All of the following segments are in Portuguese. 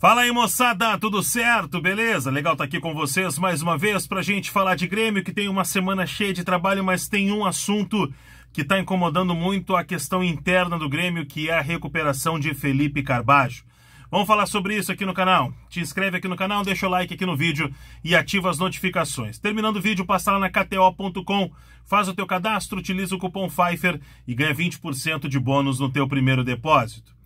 Fala aí moçada, tudo certo? Beleza? Legal estar tá aqui com vocês mais uma vez para a gente falar de Grêmio, que tem uma semana cheia de trabalho, mas tem um assunto que está incomodando muito a questão interna do Grêmio, que é a recuperação de Felipe Carbajo. Vamos falar sobre isso aqui no canal. Te inscreve aqui no canal, deixa o like aqui no vídeo e ativa as notificações. Terminando o vídeo, passa lá na KTO.com, faz o teu cadastro, utiliza o cupom Pfeiffer e ganha 20% de bônus no teu primeiro depósito.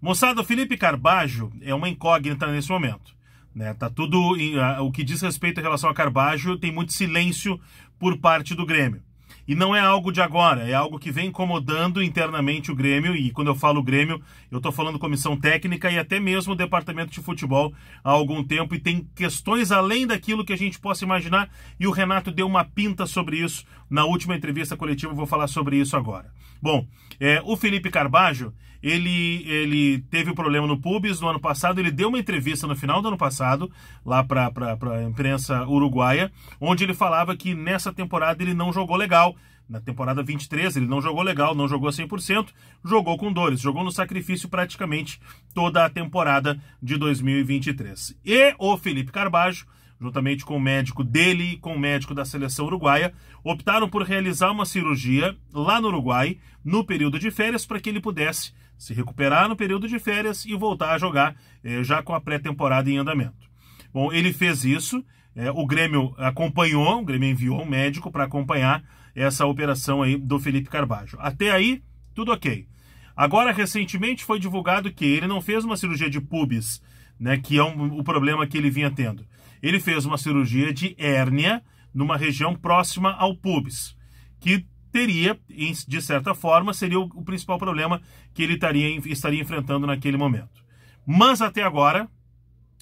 Moçada, o Felipe Carbajo é uma incógnita nesse momento. Né? Tá tudo em, o que diz respeito em relação a Carbajo tem muito silêncio por parte do Grêmio. E não é algo de agora, é algo que vem incomodando internamente o Grêmio, e quando eu falo Grêmio, eu estou falando comissão técnica e até mesmo o departamento de futebol há algum tempo, e tem questões além daquilo que a gente possa imaginar, e o Renato deu uma pinta sobre isso na última entrevista coletiva, vou falar sobre isso agora. Bom, é, o Felipe Carbajo, ele, ele teve um problema no pubis no ano passado, ele deu uma entrevista no final do ano passado, lá para a imprensa uruguaia, onde ele falava que nessa temporada ele não jogou legal, na temporada 23 ele não jogou legal, não jogou 100%, jogou com dores, jogou no sacrifício praticamente toda a temporada de 2023. E o Felipe Carbajo juntamente com o médico dele e com o médico da seleção uruguaia, optaram por realizar uma cirurgia lá no Uruguai, no período de férias, para que ele pudesse se recuperar no período de férias e voltar a jogar eh, já com a pré-temporada em andamento. Bom, ele fez isso, eh, o Grêmio acompanhou, o Grêmio enviou um médico para acompanhar essa operação aí do Felipe Carvalho. Até aí, tudo ok. Agora, recentemente foi divulgado que ele não fez uma cirurgia de pubis, né, que é um, o problema que ele vinha tendo. Ele fez uma cirurgia de hérnia numa região próxima ao pubis, que teria, de certa forma, seria o principal problema que ele estaria, estaria enfrentando naquele momento. Mas até agora,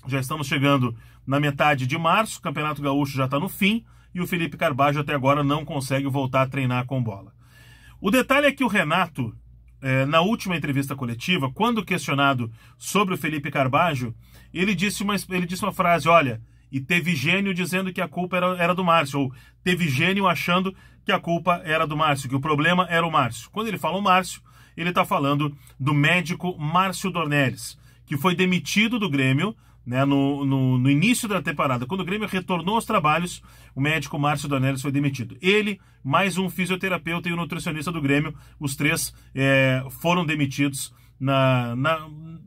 já estamos chegando na metade de março, o Campeonato Gaúcho já está no fim e o Felipe Carbajo até agora não consegue voltar a treinar com bola. O detalhe é que o Renato, é, na última entrevista coletiva, quando questionado sobre o Felipe Carbajo, ele disse uma, ele disse uma frase: olha e teve gênio dizendo que a culpa era, era do Márcio, ou teve gênio achando que a culpa era do Márcio, que o problema era o Márcio. Quando ele fala o Márcio, ele está falando do médico Márcio Dornelles, que foi demitido do Grêmio né, no, no, no, início da temporada. Quando o Grêmio retornou aos trabalhos, o médico Márcio Dornelles foi demitido. Ele, mais um fisioterapeuta e um nutricionista do Grêmio, os três é, foram demitidos na, na,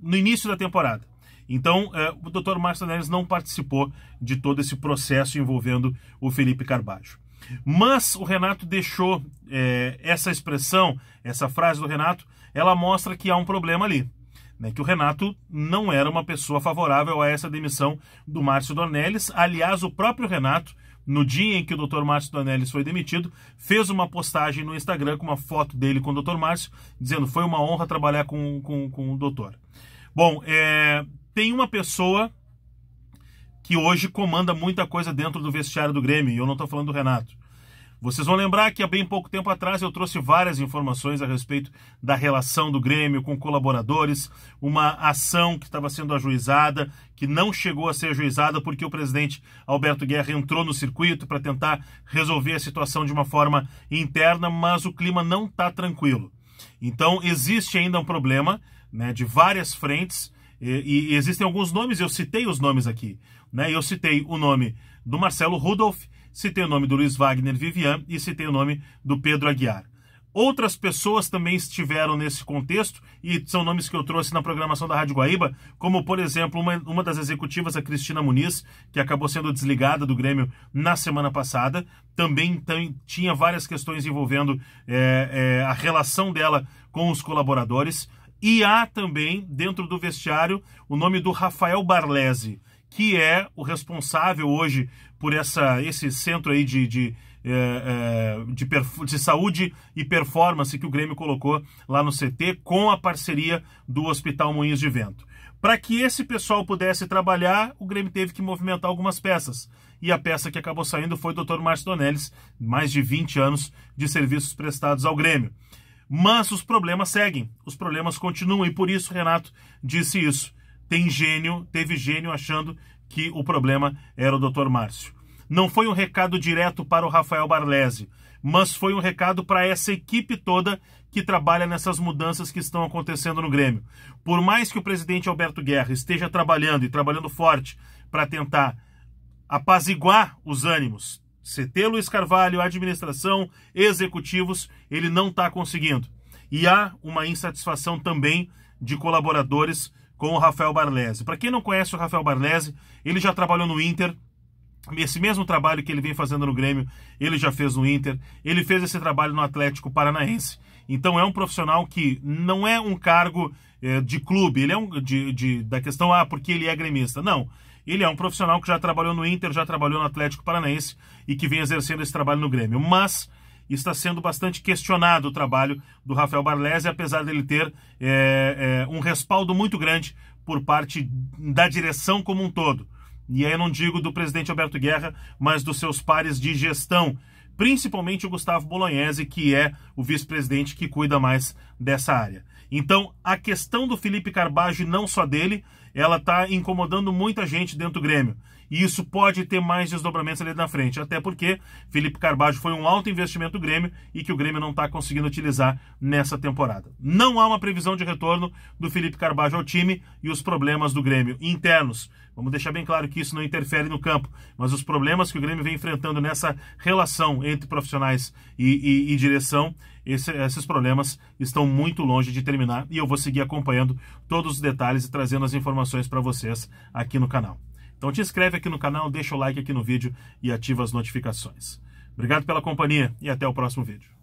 no início da temporada. Então, é, o Dr. Márcio Neres não participou de todo esse processo envolvendo o Felipe Carbajo. Mas o Renato deixou é, essa expressão, essa frase do Renato, ela mostra que há um problema ali. Né, que o Renato não era uma pessoa favorável a essa demissão do Márcio Dornelles. Aliás, o próprio Renato, no dia em que o Dr. Márcio Dornelles foi demitido, fez uma postagem no Instagram com uma foto dele com o Dr. Márcio, dizendo foi uma honra trabalhar com, com, com o doutor. Bom, é, tem uma pessoa que hoje comanda muita coisa dentro do vestiário do Grêmio, e eu não estou falando do Renato. Vocês vão lembrar que há bem pouco tempo atrás eu trouxe várias informações a respeito da relação do Grêmio com colaboradores, uma ação que estava sendo ajuizada, que não chegou a ser ajuizada porque o presidente Alberto Guerra entrou no circuito para tentar resolver a situação de uma forma interna, mas o clima não está tranquilo. Então existe ainda um problema né, de várias frentes e, e, existem alguns nomes, eu citei os nomes aqui. Né? Eu citei o nome do Marcelo Rudolph, citei o nome do Luiz Wagner Vivian e citei o nome do Pedro Aguiar. Outras pessoas também estiveram nesse contexto e são nomes que eu trouxe na programação da Rádio Guaíba, como, por exemplo, uma, uma das executivas, a Cristina Muniz, que acabou sendo desligada do Grêmio na semana passada. Também tem, tinha várias questões envolvendo é, é, a relação dela com os colaboradores. E há também, dentro do vestiário, o nome do Rafael Barlese, que é o responsável hoje por essa, esse centro aí de, de, eh, eh, de, de, de saúde e performance que o Grêmio colocou lá no CT com a parceria do Hospital Moinhos de Vento. Para que esse pessoal pudesse trabalhar, o Grêmio teve que movimentar algumas peças. E a peça que acabou saindo foi o Dr. Márcio Donelis, mais de 20 anos de serviços prestados ao Grêmio. Mas os problemas seguem, os problemas continuam e por isso Renato disse isso. Tem gênio, teve gênio achando que o problema era o Dr. Márcio. Não foi um recado direto para o Rafael Barlese, mas foi um recado para essa equipe toda que trabalha nessas mudanças que estão acontecendo no Grêmio. Por mais que o presidente Alberto Guerra esteja trabalhando e trabalhando forte para tentar apaziguar os ânimos, CT Luiz Carvalho, administração, executivos, ele não está conseguindo. E há uma insatisfação também de colaboradores com o Rafael Barlese. Para quem não conhece o Rafael Barlese, ele já trabalhou no Inter. Esse mesmo trabalho que ele vem fazendo no Grêmio, ele já fez no Inter. Ele fez esse trabalho no Atlético Paranaense. Então é um profissional que não é um cargo é, de clube, ele é um de, de, da questão ah porque ele é gremista. Não, ele é um profissional que já trabalhou no Inter, já trabalhou no Atlético Paranaense e que vem exercendo esse trabalho no Grêmio. Mas está sendo bastante questionado o trabalho do Rafael Barlese, apesar dele ter é, é, um respaldo muito grande por parte da direção como um todo. E aí eu não digo do presidente Alberto Guerra, mas dos seus pares de gestão, principalmente o Gustavo Bolognese, que é o vice-presidente que cuida mais dessa área. Então, a questão do Felipe e não só dele, ela está incomodando muita gente dentro do Grêmio. E isso pode ter mais desdobramentos ali na frente, até porque Felipe Carbajo foi um alto investimento do Grêmio e que o Grêmio não está conseguindo utilizar nessa temporada. Não há uma previsão de retorno do Felipe Carbajo ao time e os problemas do Grêmio internos. Vamos deixar bem claro que isso não interfere no campo, mas os problemas que o Grêmio vem enfrentando nessa relação entre profissionais e, e, e direção esse, esses problemas estão muito longe de terminar e eu vou seguir acompanhando todos os detalhes e trazendo as informações para vocês aqui no canal. Então te inscreve aqui no canal, deixa o like aqui no vídeo e ativa as notificações. Obrigado pela companhia e até o próximo vídeo.